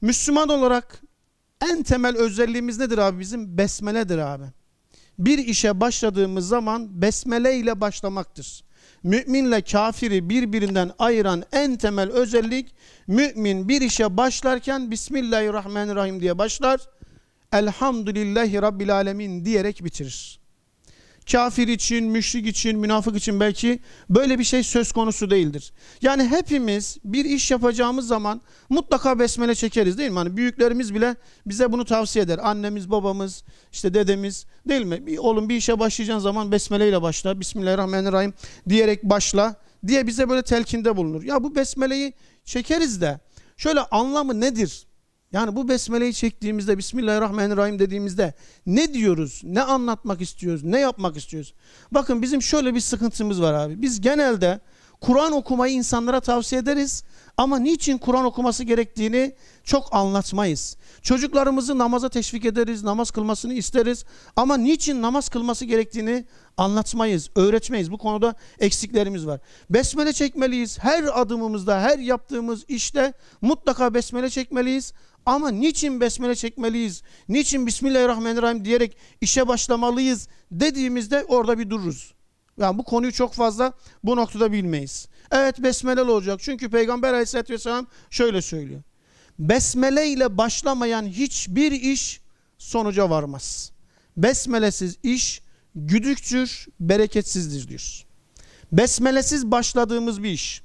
Müslüman olarak en temel özelliğimiz nedir abi bizim? Besmeledir abi. Bir işe başladığımız zaman besmele ile başlamaktır. Müminle kafiri birbirinden ayıran en temel özellik mümin bir işe başlarken Bismillahirrahmanirrahim diye başlar. Elhamdülillahi Rabbil Alemin diyerek bitirir kafir için, müşrik için, münafık için belki böyle bir şey söz konusu değildir. Yani hepimiz bir iş yapacağımız zaman mutlaka besmele çekeriz değil mi? Hani büyüklerimiz bile bize bunu tavsiye eder. Annemiz, babamız, işte dedemiz değil mi? Oğlum bir işe başlayacağın zaman besmele ile başla. Bismillahirrahmanirrahim diyerek başla diye bize böyle telkinde bulunur. Ya bu besmeleyi çekeriz de şöyle anlamı nedir? Yani bu besmeleyi çektiğimizde Bismillahirrahmanirrahim dediğimizde ne diyoruz? Ne anlatmak istiyoruz? Ne yapmak istiyoruz? Bakın bizim şöyle bir sıkıntımız var abi. Biz genelde Kur'an okumayı insanlara tavsiye ederiz ama niçin Kur'an okuması gerektiğini çok anlatmayız. Çocuklarımızı namaza teşvik ederiz, namaz kılmasını isteriz ama niçin namaz kılması gerektiğini anlatmayız, öğretmeyiz. Bu konuda eksiklerimiz var. Besmele çekmeliyiz. Her adımımızda, her yaptığımız işte mutlaka besmele çekmeliyiz ama niçin besmele çekmeliyiz? Niçin Bismillahirrahmanirrahim diyerek işe başlamalıyız dediğimizde orada bir dururuz. Yani bu konuyu çok fazla bu noktada bilmeyiz. Evet besmeleli olacak. Çünkü Peygamber aleyhissalatü vesselam şöyle söylüyor. Besmele ile başlamayan hiçbir iş sonuca varmaz. Besmelesiz iş güdüktür, bereketsizdir diyor. Besmelesiz başladığımız bir iş.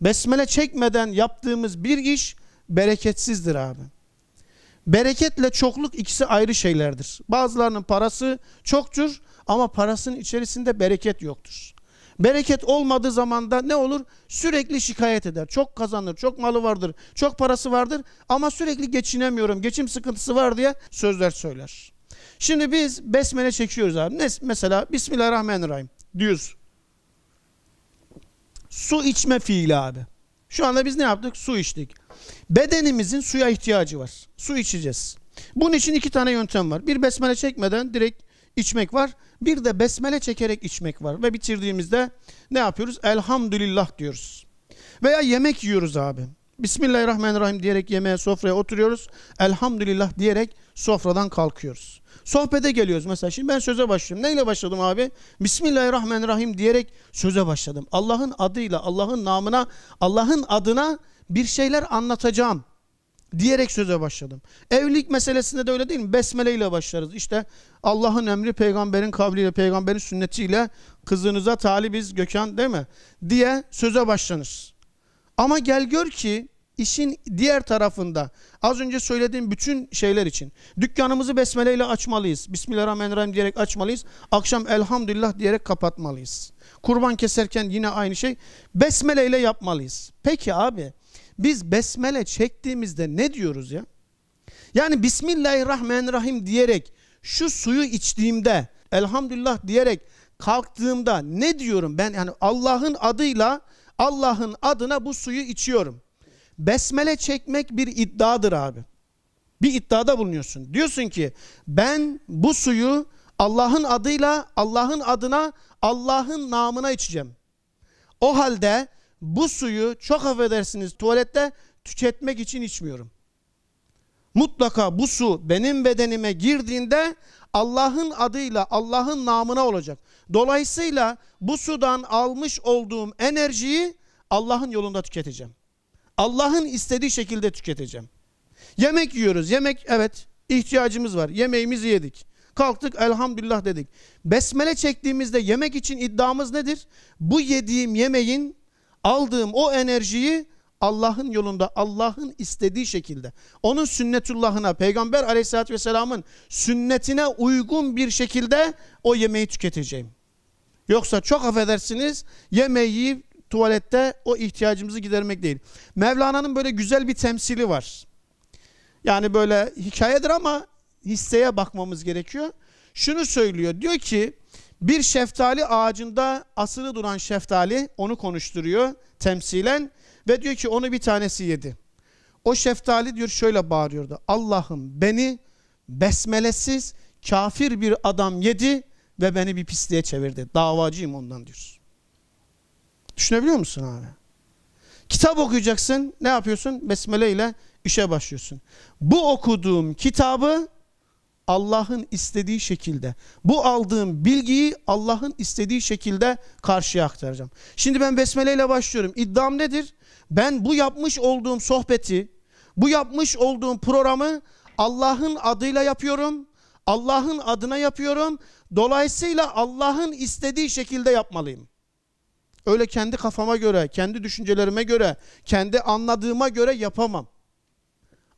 Besmele çekmeden yaptığımız bir iş bereketsizdir abi. Bereketle çokluk ikisi ayrı şeylerdir. Bazılarının parası çoktur ama parasının içerisinde bereket yoktur. Bereket olmadığı zaman da ne olur? Sürekli şikayet eder. Çok kazanır, çok malı vardır, çok parası vardır ama sürekli geçinemiyorum, geçim sıkıntısı var diye sözler söyler. Şimdi biz besmele çekiyoruz abi. Mesela Bismillahirrahmanirrahim diyoruz. Su içme fiili abi. Şu anda biz ne yaptık? Su içtik. Bedenimizin suya ihtiyacı var. Su içeceğiz. Bunun için iki tane yöntem var. Bir besmele çekmeden direkt içmek var. Bir de besmele çekerek içmek var. Ve bitirdiğimizde ne yapıyoruz? Elhamdülillah diyoruz. Veya yemek yiyoruz abi. Bismillahirrahmanirrahim diyerek yemeğe sofraya oturuyoruz. Elhamdülillah diyerek sofradan kalkıyoruz. Sohbete geliyoruz mesela. Şimdi ben söze başlıyorum. Neyle başladım abi? Bismillahirrahmanirrahim diyerek söze başladım. Allah'ın adıyla, Allah'ın namına, Allah'ın adına bir şeyler anlatacağım diyerek söze başladım. Evlilik meselesinde de öyle değil mi? Besmele ile başlarız. İşte Allah'ın emri peygamberin kavliyle, peygamberin sünnetiyle kızınıza talibiz Gökhan değil mi? diye söze başlanır. Ama gel gör ki işin diğer tarafında az önce söylediğim bütün şeyler için dükkanımızı besmele ile açmalıyız. Bismillahirrahmanirrahim diyerek açmalıyız. Akşam elhamdülillah diyerek kapatmalıyız. Kurban keserken yine aynı şey besmele ile yapmalıyız. Peki abi biz besmele çektiğimizde ne diyoruz ya? Yani Bismillahirrahmanirrahim diyerek şu suyu içtiğimde elhamdülillah diyerek kalktığımda ne diyorum ben yani Allah'ın adıyla Allah'ın adına bu suyu içiyorum. Besmele çekmek bir iddiadır abi. Bir iddiada bulunuyorsun. Diyorsun ki ben bu suyu Allah'ın adıyla Allah'ın adına Allah'ın namına içeceğim. O halde bu suyu çok affedersiniz tuvalette tüketmek için içmiyorum. Mutlaka bu su benim bedenime girdiğinde Allah'ın adıyla, Allah'ın namına olacak. Dolayısıyla bu sudan almış olduğum enerjiyi Allah'ın yolunda tüketeceğim. Allah'ın istediği şekilde tüketeceğim. Yemek yiyoruz. Yemek evet ihtiyacımız var. Yemeğimizi yedik. Kalktık elhamdülillah dedik. Besmele çektiğimizde yemek için iddiamız nedir? Bu yediğim yemeğin Aldığım o enerjiyi Allah'ın yolunda, Allah'ın istediği şekilde, onun sünnetullahına, Peygamber aleyhissalatü vesselamın sünnetine uygun bir şekilde o yemeği tüketeceğim. Yoksa çok affedersiniz yemeği yiyip tuvalette o ihtiyacımızı gidermek değil. Mevlana'nın böyle güzel bir temsili var. Yani böyle hikayedir ama hisseye bakmamız gerekiyor. Şunu söylüyor diyor ki bir şeftali ağacında asılı duran şeftali onu konuşturuyor temsilen ve diyor ki onu bir tanesi yedi. O şeftali diyor şöyle bağırıyordu. Allah'ım beni besmelesiz kafir bir adam yedi ve beni bir pisliğe çevirdi. Davacıyım ondan diyor. Düşünebiliyor musun abi? Kitap okuyacaksın. Ne yapıyorsun? Besmele ile işe başlıyorsun. Bu okuduğum kitabı Allah'ın istediği şekilde bu aldığım bilgiyi Allah'ın istediği şekilde karşıya aktaracağım. Şimdi ben besmele ile başlıyorum. İddiam nedir? Ben bu yapmış olduğum sohbeti, bu yapmış olduğum programı Allah'ın adıyla yapıyorum. Allah'ın adına yapıyorum. Dolayısıyla Allah'ın istediği şekilde yapmalıyım. Öyle kendi kafama göre, kendi düşüncelerime göre, kendi anladığıma göre yapamam.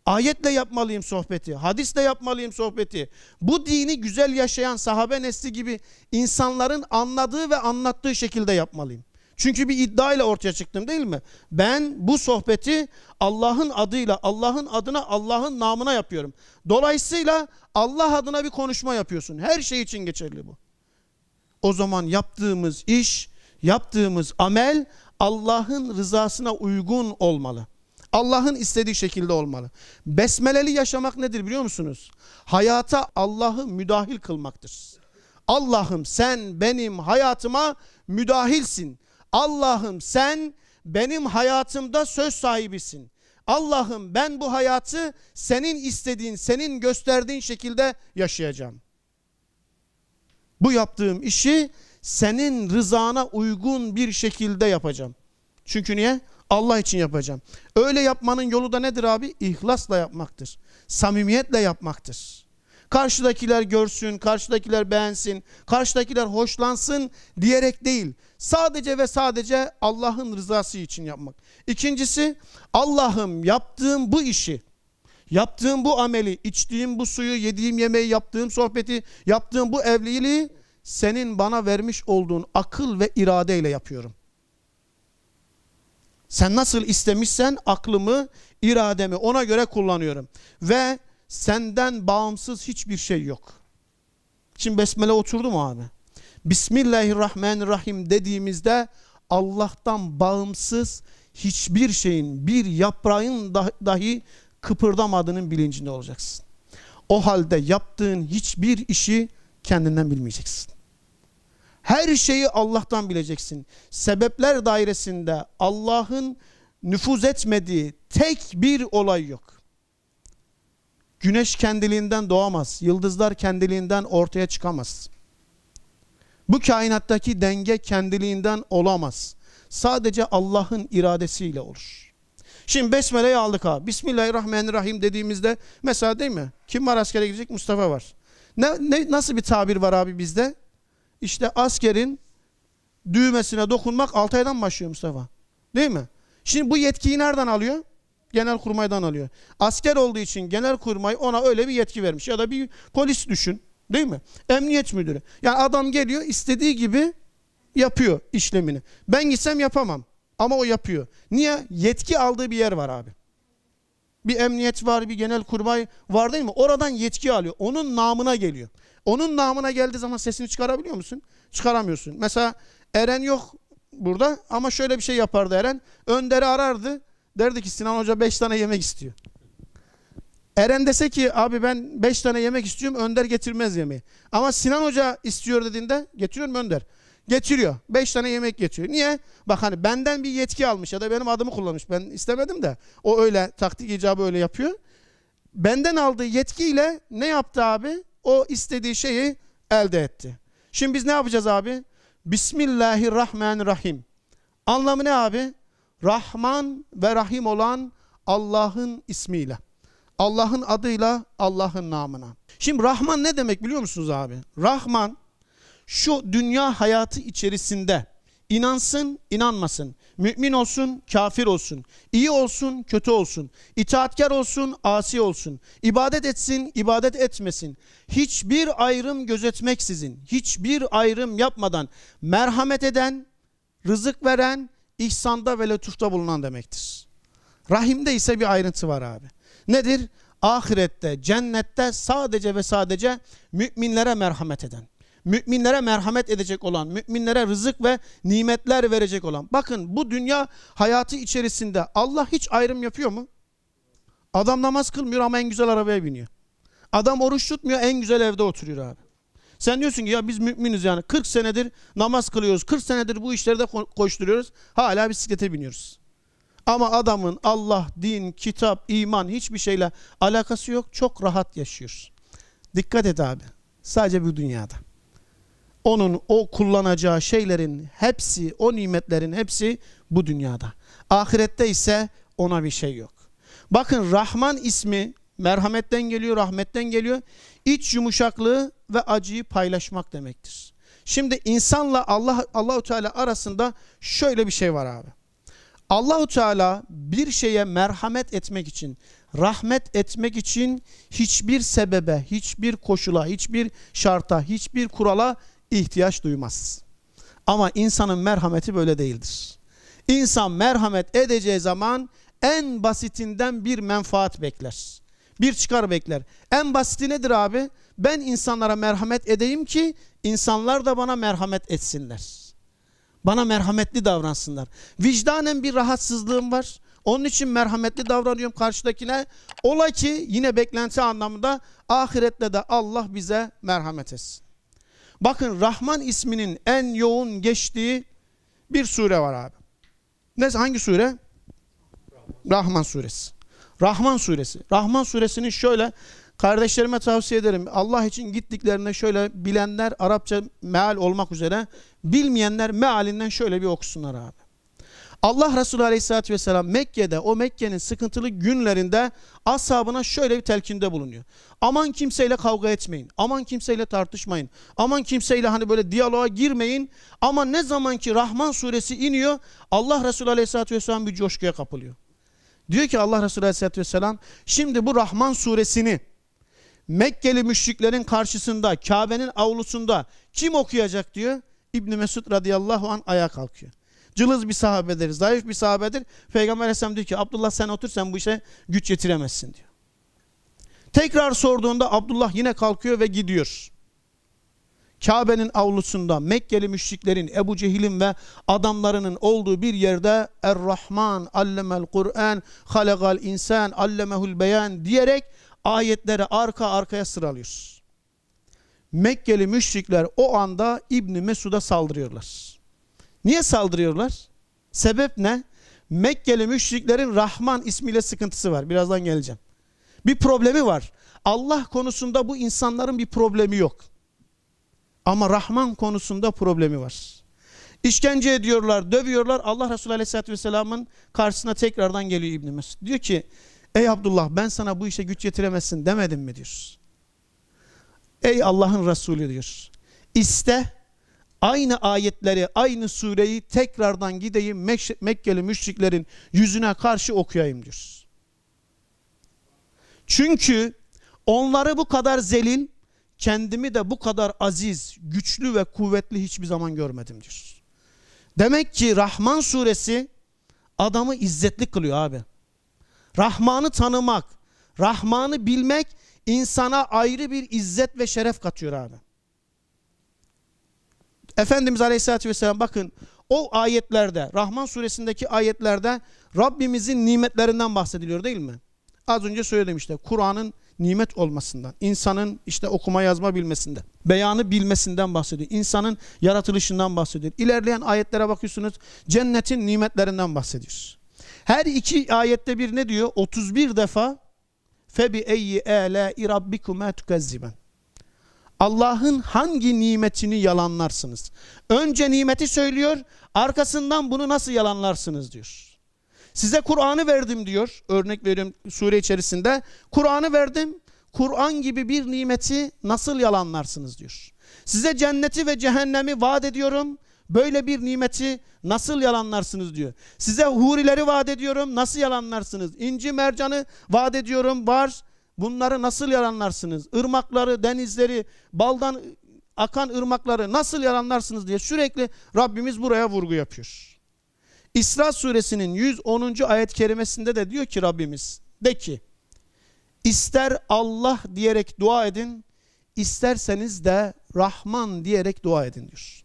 Ayetle yapmalıyım sohbeti, hadisle yapmalıyım sohbeti. Bu dini güzel yaşayan sahabe nesli gibi insanların anladığı ve anlattığı şekilde yapmalıyım. Çünkü bir iddia ile ortaya çıktım değil mi? Ben bu sohbeti Allah'ın adıyla, Allah'ın adına, Allah'ın namına yapıyorum. Dolayısıyla Allah adına bir konuşma yapıyorsun. Her şey için geçerli bu. O zaman yaptığımız iş, yaptığımız amel Allah'ın rızasına uygun olmalı. Allah'ın istediği şekilde olmalı. Besmeleli yaşamak nedir biliyor musunuz? Hayata Allah'ı müdahil kılmaktır. Allah'ım sen benim hayatıma müdahilsin. Allah'ım sen benim hayatımda söz sahibisin. Allah'ım ben bu hayatı senin istediğin, senin gösterdiğin şekilde yaşayacağım. Bu yaptığım işi senin rızana uygun bir şekilde yapacağım. Çünkü niye? Allah için yapacağım. Öyle yapmanın yolu da nedir abi? İhlasla yapmaktır. Samimiyetle yapmaktır. Karşıdakiler görsün, karşıdakiler beğensin, karşıdakiler hoşlansın diyerek değil. Sadece ve sadece Allah'ın rızası için yapmak. İkincisi Allah'ım yaptığım bu işi Yaptığım bu ameli, içtiğim bu suyu, yediğim yemeği, yaptığım sohbeti, yaptığım bu evliliği senin bana vermiş olduğun akıl ve iradeyle yapıyorum. Sen nasıl istemişsen aklımı, irademi ona göre kullanıyorum. Ve senden bağımsız hiçbir şey yok. Şimdi besmele oturdu mu abi? Bismillahirrahmanirrahim dediğimizde Allah'tan bağımsız hiçbir şeyin, bir yaprağın dahi kıpırdamadığının bilincinde olacaksın. O halde yaptığın hiçbir işi kendinden bilmeyeceksin. Her şeyi Allah'tan bileceksin. Sebepler dairesinde Allah'ın nüfuz etmediği tek bir olay yok. Güneş kendiliğinden doğamaz. Yıldızlar kendiliğinden ortaya çıkamaz. Bu kainattaki denge kendiliğinden olamaz. Sadece Allah'ın iradesiyle olur. Şimdi Besmele'yi aldık ha. Bismillahirrahmanirrahim dediğimizde mesela değil mi? Kim var askere gidecek? Mustafa var. Ne, ne, nasıl bir tabir var abi bizde? işte askerin düğmesine dokunmak 6 aydan başlıyor Mustafa. Değil mi? Şimdi bu yetkiyi nereden alıyor? Genel kurmaydan alıyor. Asker olduğu için genel kurmay ona öyle bir yetki vermiş. Ya da bir polis düşün. Değil mi? Emniyet müdürü. Yani adam geliyor istediği gibi yapıyor işlemini. Ben gitsem yapamam. Ama o yapıyor. Niye? Yetki aldığı bir yer var abi. Bir emniyet var, bir genel kurmay var değil mi? Oradan yetki alıyor. Onun namına geliyor. Onun namına geldiği zaman sesini çıkarabiliyor musun? Çıkaramıyorsun. Mesela Eren yok burada ama şöyle bir şey yapardı Eren. Önder'i arardı. Derdi ki Sinan Hoca 5 tane yemek istiyor. Eren dese ki abi ben 5 tane yemek istiyorum Önder getirmez yemeği. Ama Sinan Hoca istiyor dediğinde getiriyor mu Önder? Getiriyor. 5 tane yemek getiriyor. Niye? Bak hani benden bir yetki almış ya da benim adımı kullanmış. Ben istemedim de. O öyle taktik icabı öyle yapıyor. Benden aldığı yetkiyle ne yaptı abi? o istediği şeyi elde etti. Şimdi biz ne yapacağız abi? Bismillahirrahmanirrahim. Anlamı ne abi? Rahman ve Rahim olan Allah'ın ismiyle. Allah'ın adıyla, Allah'ın namına. Şimdi Rahman ne demek biliyor musunuz abi? Rahman şu dünya hayatı içerisinde İnansın, inanmasın. Mümin olsun, kafir olsun. İyi olsun, kötü olsun. İtaatkar olsun, asi olsun. İbadet etsin, ibadet etmesin. Hiçbir ayrım gözetmeksizin, hiçbir ayrım yapmadan merhamet eden, rızık veren, ihsanda ve lütufta bulunan demektir. Rahimde ise bir ayrıntı var abi. Nedir? Ahirette, cennette sadece ve sadece müminlere merhamet eden müminlere merhamet edecek olan, müminlere rızık ve nimetler verecek olan. Bakın bu dünya hayatı içerisinde Allah hiç ayrım yapıyor mu? Adam namaz kılmıyor ama en güzel arabaya biniyor. Adam oruç tutmuyor en güzel evde oturuyor abi. Sen diyorsun ki ya biz müminiz yani 40 senedir namaz kılıyoruz, 40 senedir bu işlerde koşturuyoruz, hala bisiklete biniyoruz. Ama adamın Allah, din, kitap, iman hiçbir şeyle alakası yok. Çok rahat yaşıyoruz. Dikkat et abi. Sadece bu dünyada onun o kullanacağı şeylerin hepsi, o nimetlerin hepsi bu dünyada. Ahirette ise ona bir şey yok. Bakın Rahman ismi merhametten geliyor, rahmetten geliyor. İç yumuşaklığı ve acıyı paylaşmak demektir. Şimdi insanla Allah Allahu Teala arasında şöyle bir şey var abi. Allahu Teala bir şeye merhamet etmek için, rahmet etmek için hiçbir sebebe, hiçbir koşula, hiçbir şarta, hiçbir kurala ihtiyaç duymaz. Ama insanın merhameti böyle değildir. İnsan merhamet edeceği zaman en basitinden bir menfaat bekler. Bir çıkar bekler. En basiti nedir abi? Ben insanlara merhamet edeyim ki insanlar da bana merhamet etsinler. Bana merhametli davransınlar. Vicdanen bir rahatsızlığım var. Onun için merhametli davranıyorum karşıdakine. Ola ki yine beklenti anlamında ahirette de Allah bize merhamet etsin. Bakın Rahman isminin en yoğun geçtiği bir sure var abi. Ne hangi sure? Rahman, suresi. Rahman suresi. Rahman suresinin şöyle kardeşlerime tavsiye ederim. Allah için gittiklerine şöyle bilenler Arapça meal olmak üzere bilmeyenler mealinden şöyle bir okusunlar abi. Allah Resulü Aleyhisselatü Vesselam Mekke'de o Mekke'nin sıkıntılı günlerinde ashabına şöyle bir telkinde bulunuyor. Aman kimseyle kavga etmeyin. Aman kimseyle tartışmayın. Aman kimseyle hani böyle diyaloğa girmeyin. Ama ne zaman ki Rahman suresi iniyor Allah Resulü Aleyhisselatü Vesselam bir coşkuya kapılıyor. Diyor ki Allah Resulü Aleyhisselatü Vesselam şimdi bu Rahman suresini Mekkeli müşriklerin karşısında Kabe'nin avlusunda kim okuyacak diyor. İbni Mesud radıyallahu an ayağa kalkıyor. Cılız bir sahabedir, zayıf bir sahabedir. Peygamber Aleyhisselam diyor ki Abdullah sen otur sen bu işe güç yetiremezsin diyor. Tekrar sorduğunda Abdullah yine kalkıyor ve gidiyor. Kabe'nin avlusunda Mekkeli müşriklerin, Ebu Cehil'in ve adamlarının olduğu bir yerde Er-Rahman, Allemel Kur'an, Halegal İnsan, Allemehul Beyan diyerek ayetleri arka arkaya sıralıyor. Mekkeli müşrikler o anda İbni Mesud'a saldırıyorlar. Niye saldırıyorlar? Sebep ne? Mekkeli müşriklerin Rahman ismiyle sıkıntısı var. Birazdan geleceğim. Bir problemi var. Allah konusunda bu insanların bir problemi yok. Ama Rahman konusunda problemi var. İşkence ediyorlar, dövüyorlar. Allah Resulü Aleyhisselatü Vesselam'ın karşısına tekrardan geliyor İbn-i Mesud. Diyor ki, ey Abdullah ben sana bu işe güç yetiremezsin demedim mi diyor. Ey Allah'ın Resulü diyor. İste aynı ayetleri, aynı sureyi tekrardan gideyim Mek Mekkeli müşriklerin yüzüne karşı okuyayım diyor. Çünkü onları bu kadar zelil, kendimi de bu kadar aziz, güçlü ve kuvvetli hiçbir zaman görmedim diyor. Demek ki Rahman suresi adamı izzetli kılıyor abi. Rahman'ı tanımak, Rahman'ı bilmek insana ayrı bir izzet ve şeref katıyor abi. Efendimiz Aleyhisselatü Vesselam bakın o ayetlerde Rahman suresindeki ayetlerde Rabbimizin nimetlerinden bahsediliyor değil mi? Az önce söyledim işte Kur'an'ın nimet olmasından, insanın işte okuma yazma bilmesinde, beyanı bilmesinden bahsediyor. İnsanın yaratılışından bahsediyor. İlerleyen ayetlere bakıyorsunuz cennetin nimetlerinden bahsediyor. Her iki ayette bir ne diyor? 31 defa febi eyyi ala rabbikuma tukezziben. Allah'ın hangi nimetini yalanlarsınız? Önce nimeti söylüyor, arkasından bunu nasıl yalanlarsınız diyor. Size Kur'an'ı verdim diyor. Örnek veriyorum sure içerisinde. Kur'an'ı verdim. Kur'an gibi bir nimeti nasıl yalanlarsınız diyor. Size cenneti ve cehennemi vaat ediyorum. Böyle bir nimeti nasıl yalanlarsınız diyor. Size hurileri vaat ediyorum. Nasıl yalanlarsınız? İnci mercanı vaat ediyorum. Var. Bunları nasıl yaranlarsınız? Irmakları, denizleri, baldan akan ırmakları nasıl yaranlarsınız diye sürekli Rabbimiz buraya vurgu yapıyor. İsra suresinin 110. ayet kerimesinde de diyor ki Rabbimiz de ki ister Allah diyerek dua edin isterseniz de Rahman diyerek dua edin diyor.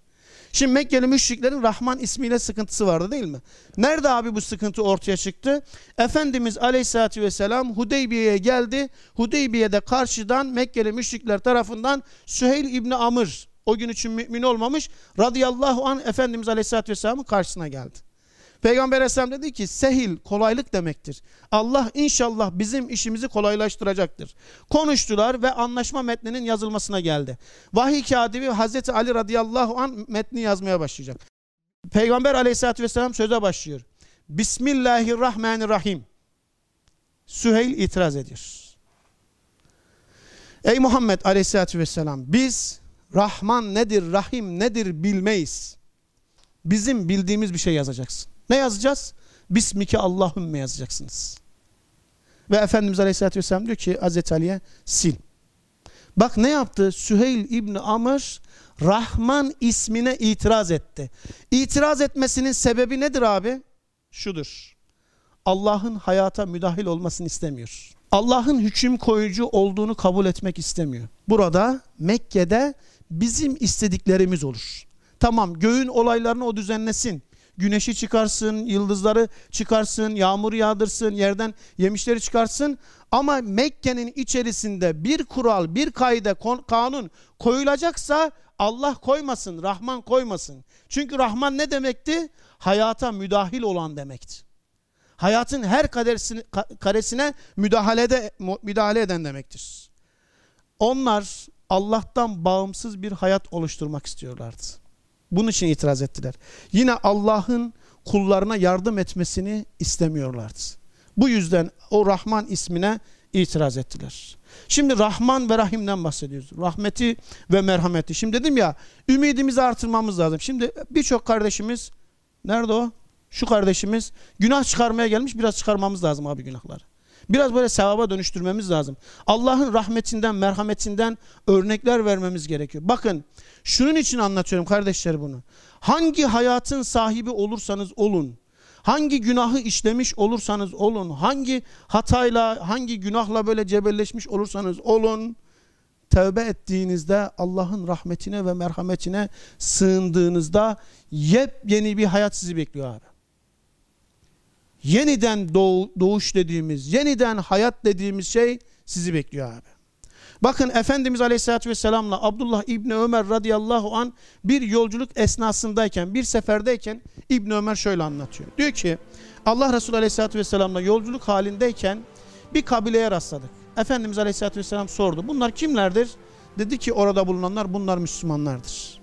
Şimdi Mekkeli müşriklerin Rahman ismiyle sıkıntısı vardı değil mi? Nerede abi bu sıkıntı ortaya çıktı? Efendimiz Aleyhisselatü Vesselam Hudeybiye'ye geldi. Hudeybiye'de karşıdan Mekkeli müşrikler tarafından Süheyl İbni Amr o gün için mümin olmamış radıyallahu an Efendimiz Aleyhisselatü Vesselam'ın karşısına geldi. Peygamber Aleyhisselam dedi ki sehil kolaylık demektir. Allah inşallah bizim işimizi kolaylaştıracaktır. Konuştular ve anlaşma metninin yazılmasına geldi. Vahiy katibi Hazreti Ali radıyallahu an metni yazmaya başlayacak. Peygamber Aleyhisselatü vesselam söze başlıyor. Bismillahirrahmanirrahim. Süheyl itiraz ediyor. Ey Muhammed Aleyhisselatü vesselam biz Rahman nedir, Rahim nedir bilmeyiz. Bizim bildiğimiz bir şey yazacaksın. Ne yazacağız? Bismike Allahümme yazacaksınız. Ve Efendimiz Aleyhisselatü Vesselam diyor ki Hazreti Ali'ye sil. Bak ne yaptı? Süheyl İbni Amr Rahman ismine itiraz etti. İtiraz etmesinin sebebi nedir abi? Şudur. Allah'ın hayata müdahil olmasını istemiyor. Allah'ın hüküm koyucu olduğunu kabul etmek istemiyor. Burada Mekke'de bizim istediklerimiz olur. Tamam göğün olaylarını o düzenlesin güneşi çıkarsın, yıldızları çıkarsın, yağmur yağdırsın, yerden yemişleri çıkarsın. Ama Mekke'nin içerisinde bir kural, bir kaide, kanun koyulacaksa Allah koymasın, Rahman koymasın. Çünkü Rahman ne demekti? Hayata müdahil olan demekti. Hayatın her kadersine, karesine müdahalede, müdahale eden demektir. Onlar Allah'tan bağımsız bir hayat oluşturmak istiyorlardı. Bunun için itiraz ettiler. Yine Allah'ın kullarına yardım etmesini istemiyorlardı. Bu yüzden o Rahman ismine itiraz ettiler. Şimdi Rahman ve Rahim'den bahsediyoruz. Rahmeti ve merhameti. Şimdi dedim ya ümidimizi artırmamız lazım. Şimdi birçok kardeşimiz nerede o? Şu kardeşimiz günah çıkarmaya gelmiş biraz çıkarmamız lazım abi günahları. Biraz böyle sevaba dönüştürmemiz lazım. Allah'ın rahmetinden, merhametinden örnekler vermemiz gerekiyor. Bakın şunun için anlatıyorum kardeşler bunu. Hangi hayatın sahibi olursanız olun, hangi günahı işlemiş olursanız olun, hangi hatayla, hangi günahla böyle cebelleşmiş olursanız olun, tevbe ettiğinizde Allah'ın rahmetine ve merhametine sığındığınızda yepyeni bir hayat sizi bekliyor abi yeniden doğuş dediğimiz, yeniden hayat dediğimiz şey sizi bekliyor abi. Bakın Efendimiz Aleyhisselatü Vesselam'la Abdullah İbni Ömer radıyallahu an bir yolculuk esnasındayken, bir seferdeyken İbni Ömer şöyle anlatıyor. Diyor ki Allah Resulü Aleyhisselatü Vesselam'la yolculuk halindeyken bir kabileye rastladık. Efendimiz Aleyhisselatü Vesselam sordu. Bunlar kimlerdir? Dedi ki orada bulunanlar bunlar Müslümanlardır.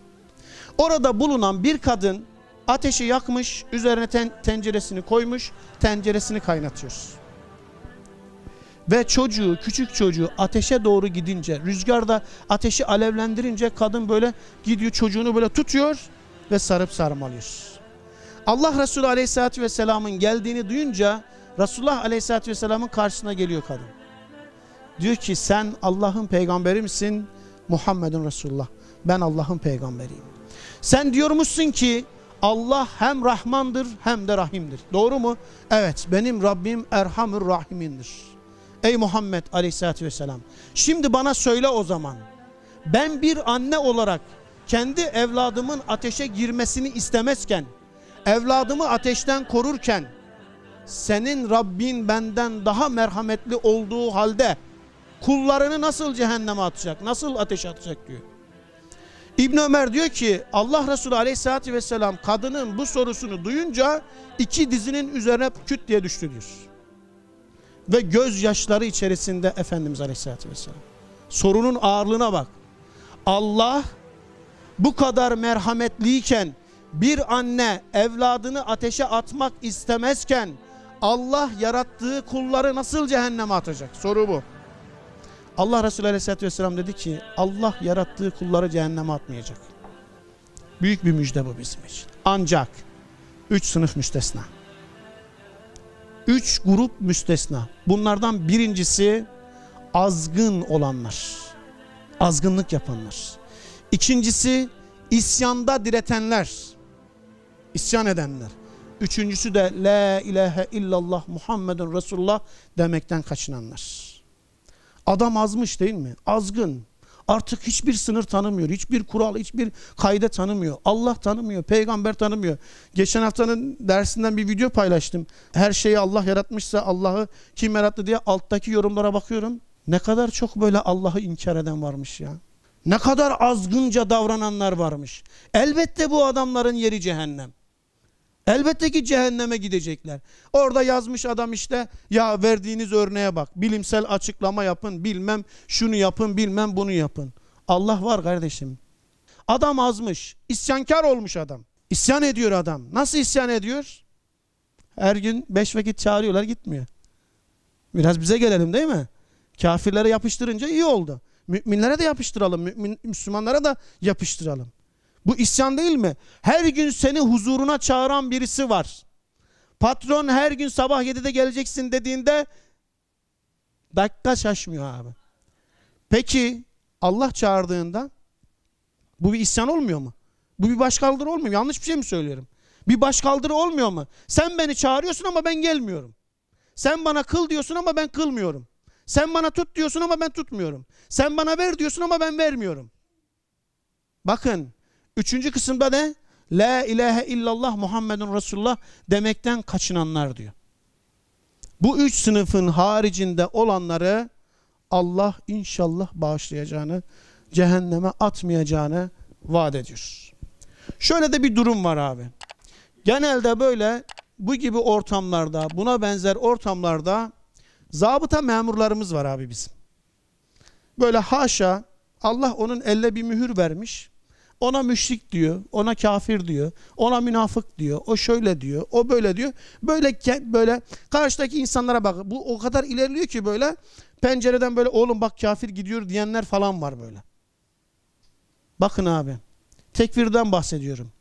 Orada bulunan bir kadın Ateşi yakmış, üzerine ten, tenceresini koymuş, tenceresini kaynatıyor. Ve çocuğu, küçük çocuğu ateşe doğru gidince, rüzgarda ateşi alevlendirince kadın böyle gidiyor çocuğunu böyle tutuyor ve sarıp sarmalıyor. Allah Resulü Aleyhisselatü Vesselam'ın geldiğini duyunca Resulullah Aleyhisselatü Vesselam'ın karşısına geliyor kadın. Diyor ki sen Allah'ın peygamberi misin? Muhammedun Resulullah. Ben Allah'ın peygamberiyim. Sen diyormuşsun ki Allah hem Rahmandır hem de Rahim'dir. Doğru mu? Evet benim Rabbim Erhamur Rahim'indir. Ey Muhammed Aleyhisselatü Vesselam. Şimdi bana söyle o zaman. Ben bir anne olarak kendi evladımın ateşe girmesini istemezken, evladımı ateşten korurken, senin Rabbin benden daha merhametli olduğu halde kullarını nasıl cehenneme atacak, nasıl ateşe atacak diyor. İbn Ömer diyor ki Allah Resulü Aleyhisselatü Vesselam kadının bu sorusunu duyunca iki dizinin üzerine küt diye düştü diyor. Ve gözyaşları içerisinde Efendimiz Aleyhisselatü Vesselam. Sorunun ağırlığına bak. Allah bu kadar merhametliyken bir anne evladını ateşe atmak istemezken Allah yarattığı kulları nasıl cehenneme atacak? Soru bu. Allah Resulü Aleyhisselatü Vesselam dedi ki Allah yarattığı kulları cehenneme atmayacak. Büyük bir müjde bu bizim için. Ancak üç sınıf müstesna. Üç grup müstesna. Bunlardan birincisi azgın olanlar. Azgınlık yapanlar. İkincisi isyanda diretenler. İsyan edenler. Üçüncüsü de La ilahe illallah Muhammedun Resulullah demekten kaçınanlar. Adam azmış değil mi? Azgın. Artık hiçbir sınır tanımıyor. Hiçbir kural, hiçbir kayda tanımıyor. Allah tanımıyor, peygamber tanımıyor. Geçen haftanın dersinden bir video paylaştım. Her şeyi Allah yaratmışsa Allah'ı kim yarattı diye alttaki yorumlara bakıyorum. Ne kadar çok böyle Allah'ı inkar eden varmış ya. Ne kadar azgınca davrananlar varmış. Elbette bu adamların yeri cehennem. Elbette ki cehenneme gidecekler. Orada yazmış adam işte ya verdiğiniz örneğe bak. Bilimsel açıklama yapın bilmem şunu yapın bilmem bunu yapın. Allah var kardeşim. Adam azmış. isyankar olmuş adam. İsyan ediyor adam. Nasıl isyan ediyor? Her gün beş vakit çağırıyorlar gitmiyor. Biraz bize gelelim değil mi? Kafirlere yapıştırınca iyi oldu. Müminlere de yapıştıralım. Mümin, Müslümanlara da yapıştıralım. Bu isyan değil mi? Her gün seni huzuruna çağıran birisi var. Patron her gün sabah 7'de geleceksin dediğinde dakika şaşmıyor abi. Peki Allah çağırdığında bu bir isyan olmuyor mu? Bu bir başkaldırı olmuyor. Yanlış bir şey mi söylüyorum? Bir başkaldırı olmuyor mu? Sen beni çağırıyorsun ama ben gelmiyorum. Sen bana kıl diyorsun ama ben kılmıyorum. Sen bana tut diyorsun ama ben tutmuyorum. Sen bana ver diyorsun ama ben vermiyorum. Bakın Üçüncü kısımda ne? La ilahe illallah Muhammedun Resulullah demekten kaçınanlar diyor. Bu üç sınıfın haricinde olanları Allah inşallah bağışlayacağını, cehenneme atmayacağını vaat ediyor. Şöyle de bir durum var abi. Genelde böyle bu gibi ortamlarda, buna benzer ortamlarda zabıta memurlarımız var abi bizim. Böyle haşa Allah onun elle bir mühür vermiş. Ona müşrik diyor, ona kafir diyor, ona münafık diyor, o şöyle diyor, o böyle diyor. Böyle böyle karşıdaki insanlara bak. Bu o kadar ilerliyor ki böyle pencereden böyle oğlum bak kafir gidiyor diyenler falan var böyle. Bakın abi. Tekvirden bahsediyorum.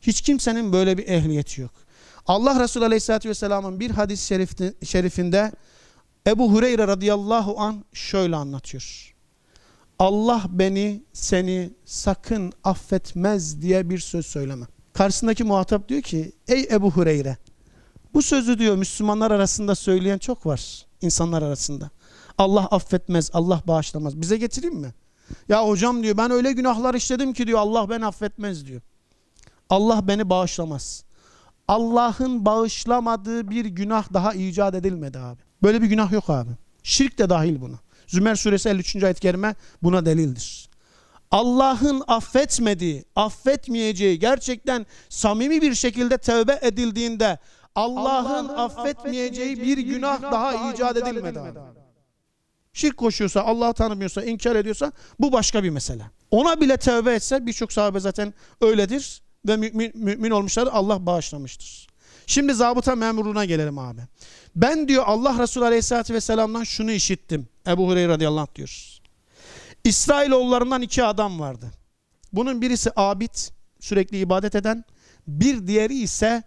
Hiç kimsenin böyle bir ehliyeti yok. Allah Resulü Aleyhisselatü Vesselam'ın bir hadis şerifinde Ebu Hureyre radıyallahu an şöyle anlatıyor. Allah beni seni sakın affetmez diye bir söz söyleme. Karşısındaki muhatap diyor ki ey Ebu Hureyre bu sözü diyor Müslümanlar arasında söyleyen çok var insanlar arasında. Allah affetmez, Allah bağışlamaz. Bize getireyim mi? Ya hocam diyor ben öyle günahlar işledim ki diyor Allah beni affetmez diyor. Allah beni bağışlamaz. Allah'ın bağışlamadığı bir günah daha icat edilmedi abi. Böyle bir günah yok abi. Şirk de dahil buna. Zümer suresi 53. ayet-i kerime buna delildir. Allah'ın affetmediği, affetmeyeceği gerçekten samimi bir şekilde tevbe edildiğinde Allah'ın Allah affetmeyeceği bir günah, günah daha, daha icat edilmedi. Abi. Şirk koşuyorsa, Allah'ı tanımıyorsa, inkar ediyorsa bu başka bir mesele. Ona bile tevbe etse birçok sahabe zaten öyledir ve mümin, mümin olmuşlar Allah bağışlamıştır. Şimdi zabıta memuruna gelelim abi. Ben diyor Allah Resulü Aleyhisselatü Vesselam'dan şunu işittim. Ebu Hureyre radıyallahu anh diyor. İsrailoğullarından iki adam vardı. Bunun birisi abid, sürekli ibadet eden. Bir diğeri ise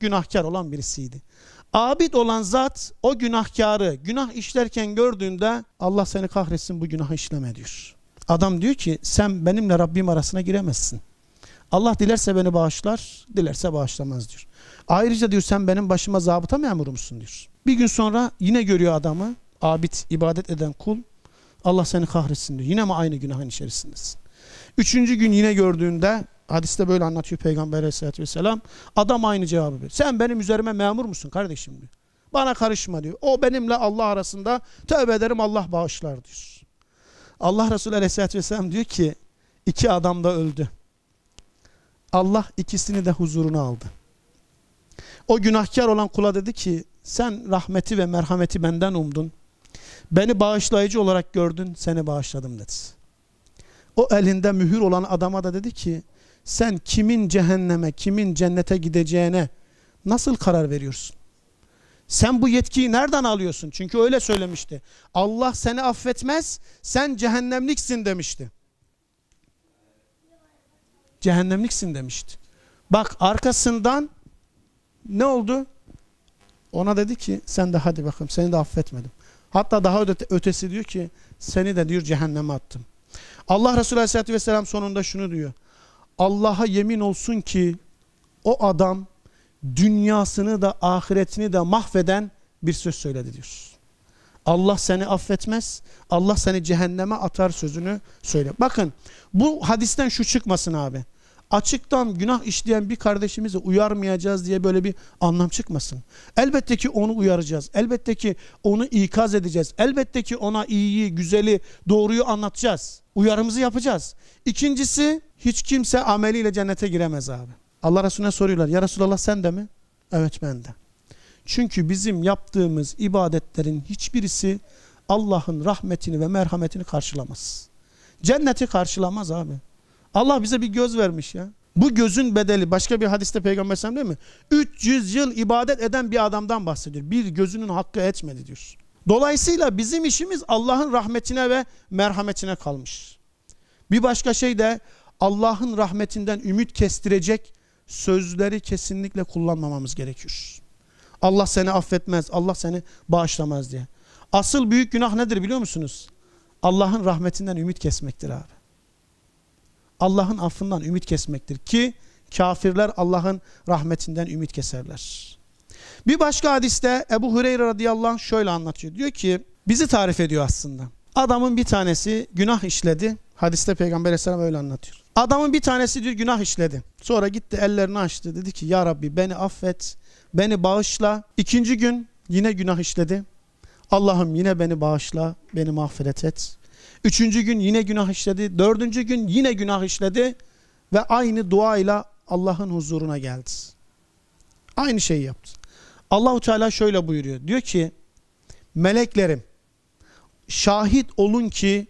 günahkar olan birisiydi. Abid olan zat o günahkarı günah işlerken gördüğünde Allah seni kahretsin bu günahı işleme diyor. Adam diyor ki sen benimle Rabbim arasına giremezsin. Allah dilerse beni bağışlar, dilerse bağışlamaz diyor. Ayrıca diyor sen benim başıma zabıta memuru musun diyor. Bir gün sonra yine görüyor adamı, abid, ibadet eden kul. Allah seni kahretsin diyor. Yine mi aynı günahın içerisindesin? Üçüncü gün yine gördüğünde, hadiste böyle anlatıyor Peygamber aleyhissalatü vesselam. Adam aynı cevabı veriyor. Sen benim üzerime memur musun kardeşim diyor. Bana karışma diyor. O benimle Allah arasında tövbe ederim Allah bağışlar diyor. Allah Resulü aleyhissalatü vesselam diyor ki iki adam da öldü. Allah ikisini de huzuruna aldı. O günahkar olan kula dedi ki sen rahmeti ve merhameti benden umdun. Beni bağışlayıcı olarak gördün seni bağışladım dedi. O elinde mühür olan adama da dedi ki sen kimin cehenneme kimin cennete gideceğine nasıl karar veriyorsun? Sen bu yetkiyi nereden alıyorsun? Çünkü öyle söylemişti. Allah seni affetmez, sen cehennemliksin demişti cehennemliksin demişti. Bak arkasından ne oldu? Ona dedi ki sen de hadi bakalım seni de affetmedim. Hatta daha ötesi diyor ki seni de diyor cehenneme attım. Allah Resulü Aleyhisselatü Vesselam sonunda şunu diyor. Allah'a yemin olsun ki o adam dünyasını da ahiretini de mahveden bir söz söyledi diyor. Allah seni affetmez. Allah seni cehenneme atar sözünü söyle. Bakın bu hadisten şu çıkmasın abi. Açıktan günah işleyen bir kardeşimizi uyarmayacağız diye böyle bir anlam çıkmasın. Elbette ki onu uyaracağız. Elbette ki onu ikaz edeceğiz. Elbette ki ona iyiyi, güzeli, doğruyu anlatacağız. Uyarımızı yapacağız. İkincisi hiç kimse ameliyle cennete giremez abi. Allah Resulüne soruyorlar. Ya Resulallah sen de mi? Evet ben de. Çünkü bizim yaptığımız ibadetlerin hiçbirisi Allah'ın rahmetini ve merhametini karşılamaz. Cenneti karşılamaz abi. Allah bize bir göz vermiş ya. Bu gözün bedeli başka bir hadiste peygamber sen değil mi? 300 yıl ibadet eden bir adamdan bahsediyor. Bir gözünün hakkı etmedi diyor. Dolayısıyla bizim işimiz Allah'ın rahmetine ve merhametine kalmış. Bir başka şey de Allah'ın rahmetinden ümit kestirecek sözleri kesinlikle kullanmamamız gerekiyor. Allah seni affetmez, Allah seni bağışlamaz diye. Asıl büyük günah nedir biliyor musunuz? Allah'ın rahmetinden ümit kesmektir abi. Allah'ın affından ümit kesmektir ki kafirler Allah'ın rahmetinden ümit keserler. Bir başka hadiste Ebu Hureyre radıyallahu anh şöyle anlatıyor. Diyor ki bizi tarif ediyor aslında. Adamın bir tanesi günah işledi. Hadiste Peygamber Aleyhisselam öyle anlatıyor. Adamın bir tanesi diyor günah işledi. Sonra gitti ellerini açtı. Dedi ki ya Rabbi beni affet. Beni bağışla. İkinci gün yine günah işledi. Allah'ım yine beni bağışla. Beni mağfiret et. Üçüncü gün yine günah işledi. Dördüncü gün yine günah işledi. Ve aynı duayla Allah'ın huzuruna geldi. Aynı şeyi yaptı. Allahu Teala şöyle buyuruyor. Diyor ki meleklerim şahit olun ki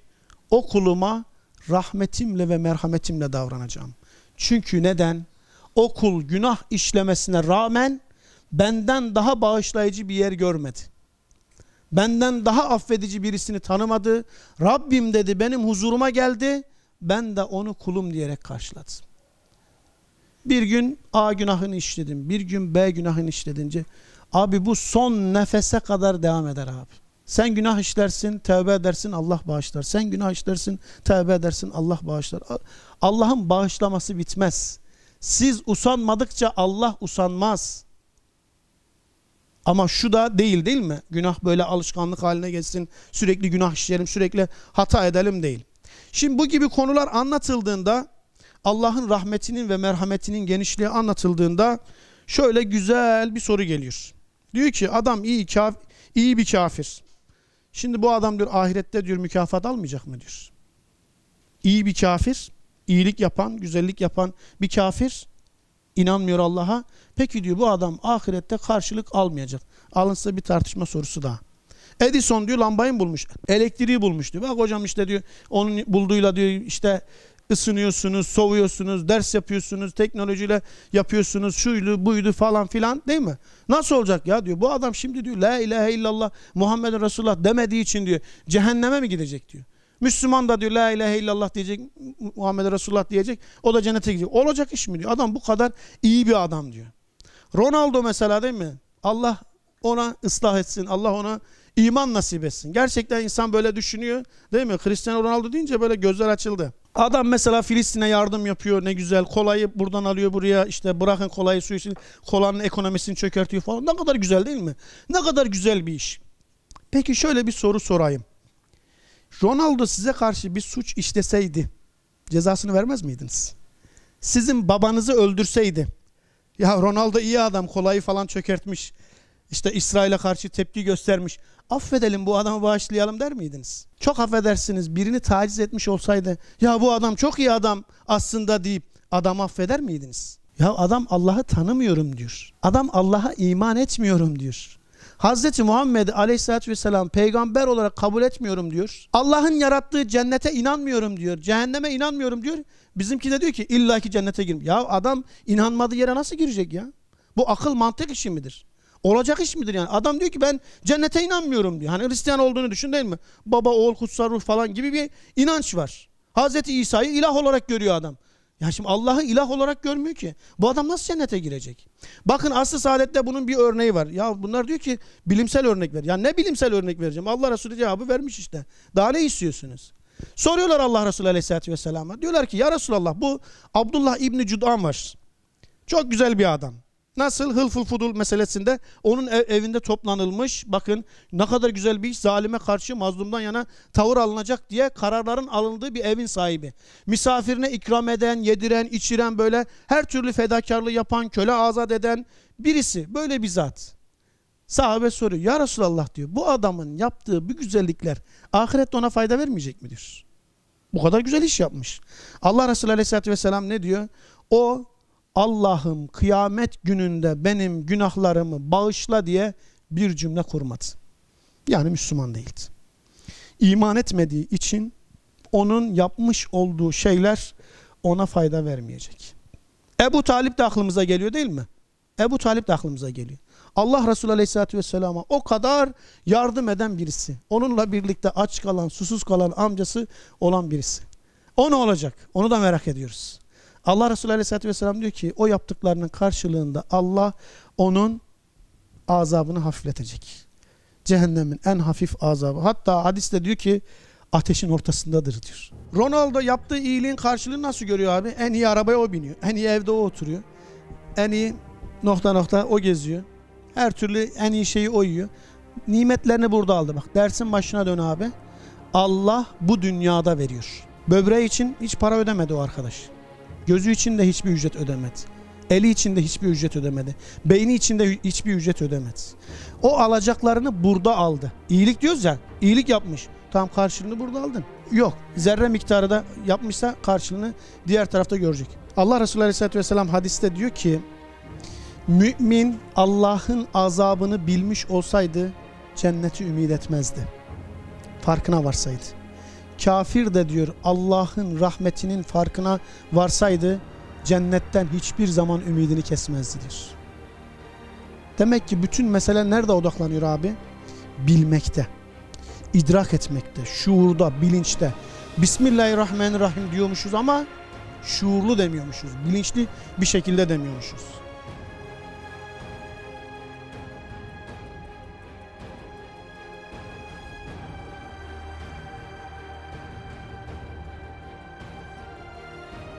o kuluma rahmetimle ve merhametimle davranacağım. Çünkü neden? O kul günah işlemesine rağmen benden daha bağışlayıcı bir yer görmedi. Benden daha affedici birisini tanımadı. Rabbim dedi benim huzuruma geldi. Ben de onu kulum diyerek karşıladım. Bir gün A günahını işledim. Bir gün B günahını işledince abi bu son nefese kadar devam eder abi. Sen günah işlersin, tövbe edersin, Allah bağışlar. Sen günah işlersin, tövbe edersin, Allah bağışlar. Allah'ın bağışlaması bitmez. Siz usanmadıkça Allah usanmaz. Ama şu da değil değil mi? Günah böyle alışkanlık haline geçsin, sürekli günah işleyelim, sürekli hata edelim değil. Şimdi bu gibi konular anlatıldığında, Allah'ın rahmetinin ve merhametinin genişliği anlatıldığında şöyle güzel bir soru geliyor. Diyor ki adam iyi, kaf iyi bir kafir. Şimdi bu adam diyor ahirette diyor mükafat almayacak mı diyor. İyi bir kafir, iyilik yapan, güzellik yapan bir kafir inanmıyor Allah'a. Peki diyor bu adam ahirette karşılık almayacak. Alın size bir tartışma sorusu daha. Edison diyor lambayı bulmuş. Elektriği bulmuş diyor. Bak hocam işte diyor onun bulduğuyla diyor işte ısınıyorsunuz, soğuyorsunuz, ders yapıyorsunuz, teknolojiyle yapıyorsunuz, şuydu, buydu falan filan değil mi? Nasıl olacak ya diyor. Bu adam şimdi diyor la ilahe illallah Muhammed Resulullah demediği için diyor cehenneme mi gidecek diyor. Müslüman da diyor la ilahe illallah diyecek, Muhammed Resulullah diyecek. O da cennete gidecek. Olacak iş mi diyor. Adam bu kadar iyi bir adam diyor. Ronaldo mesela değil mi? Allah ona ıslah etsin. Allah ona iman nasip etsin. Gerçekten insan böyle düşünüyor değil mi? Cristiano Ronaldo deyince böyle gözler açıldı. Adam mesela Filistin'e yardım yapıyor ne güzel. Kolayı buradan alıyor buraya işte bırakın kolayı su için kolanın ekonomisini çökertiyor falan. Ne kadar güzel değil mi? Ne kadar güzel bir iş. Peki şöyle bir soru sorayım. Ronaldo size karşı bir suç işleseydi cezasını vermez miydiniz? Sizin babanızı öldürseydi. Ya Ronaldo iyi adam kolayı falan çökertmiş işte İsrail'e karşı tepki göstermiş. Affedelim bu adamı bağışlayalım der miydiniz? Çok affedersiniz birini taciz etmiş olsaydı ya bu adam çok iyi adam aslında deyip adam affeder miydiniz? Ya adam Allah'ı tanımıyorum diyor. Adam Allah'a iman etmiyorum diyor. Hazreti Muhammed Aleyhisselatü Vesselam peygamber olarak kabul etmiyorum diyor. Allah'ın yarattığı cennete inanmıyorum diyor. Cehenneme inanmıyorum diyor. Bizimki de diyor ki illaki cennete girim. Ya adam inanmadığı yere nasıl girecek ya? Bu akıl mantık işi midir? Olacak iş midir yani? Adam diyor ki ben cennete inanmıyorum diyor. Hani Hristiyan olduğunu düşün değil mi? Baba, oğul, kutsal ruh falan gibi bir inanç var. Hazreti İsa'yı ilah olarak görüyor adam. Ya şimdi Allah'ı ilah olarak görmüyor ki. Bu adam nasıl cennete girecek? Bakın aslı saadette bunun bir örneği var. Ya bunlar diyor ki bilimsel örnek ver. Ya ne bilimsel örnek vereceğim? Allah Resulü cevabı vermiş işte. Daha ne istiyorsunuz? Soruyorlar Allah Resulü Aleyhisselatü Vesselam'a. Diyorlar ki ya Resulallah bu Abdullah İbni Cud'an var. Çok güzel bir adam. Nasıl hılful fudul meselesinde onun ev, evinde toplanılmış bakın ne kadar güzel bir iş zalime karşı mazlumdan yana tavır alınacak diye kararların alındığı bir evin sahibi. Misafirine ikram eden, yediren, içiren böyle her türlü fedakarlığı yapan, köle azat eden birisi böyle bir zat. Sahabe soruyor ya Resulallah diyor bu adamın yaptığı bu güzellikler ahirette ona fayda vermeyecek mi diyor. Bu kadar güzel iş yapmış. Allah Resulü Aleyhisselatü Vesselam ne diyor? O Allah'ım kıyamet gününde benim günahlarımı bağışla diye bir cümle kurmadı. Yani Müslüman değildi. İman etmediği için onun yapmış olduğu şeyler ona fayda vermeyecek. Ebu Talip de aklımıza geliyor değil mi? Ebu Talip de aklımıza geliyor. Allah Resulü Aleyhisselatü Vesselam'a o kadar yardım eden birisi. Onunla birlikte aç kalan, susuz kalan amcası olan birisi. O ne olacak? Onu da merak ediyoruz. Allah Resulü Aleyhisselatü Vesselam diyor ki o yaptıklarının karşılığında Allah onun azabını hafifletecek. Cehennemin en hafif azabı. Hatta hadiste diyor ki ateşin ortasındadır diyor. Ronaldo yaptığı iyiliğin karşılığını nasıl görüyor abi? En iyi arabaya o biniyor. En iyi evde o oturuyor. En iyi nokta nokta o geziyor. Her türlü en iyi şeyi o yiyor. Nimetlerini burada aldı bak. Dersin başına dön abi. Allah bu dünyada veriyor. Böbreği için hiç para ödemedi o arkadaş. Gözü için de hiçbir ücret ödemedi. Eli için de hiçbir ücret ödemedi. Beyni için de hiçbir ücret ödemedi. O alacaklarını burada aldı. İyilik diyoruz ya, iyilik yapmış. Tam karşılığını burada aldın. Yok, zerre miktarı da yapmışsa karşılığını diğer tarafta görecek. Allah Resulü Aleyhisselatü Vesselam hadiste diyor ki, Mümin Allah'ın azabını bilmiş olsaydı cenneti ümit etmezdi. Farkına varsaydı kafir de diyor Allah'ın rahmetinin farkına varsaydı cennetten hiçbir zaman ümidini kesmezdi diyor. Demek ki bütün mesele nerede odaklanıyor abi? Bilmekte, idrak etmekte, şuurda, bilinçte. Bismillahirrahmanirrahim diyormuşuz ama şuurlu demiyormuşuz. Bilinçli bir şekilde demiyormuşuz.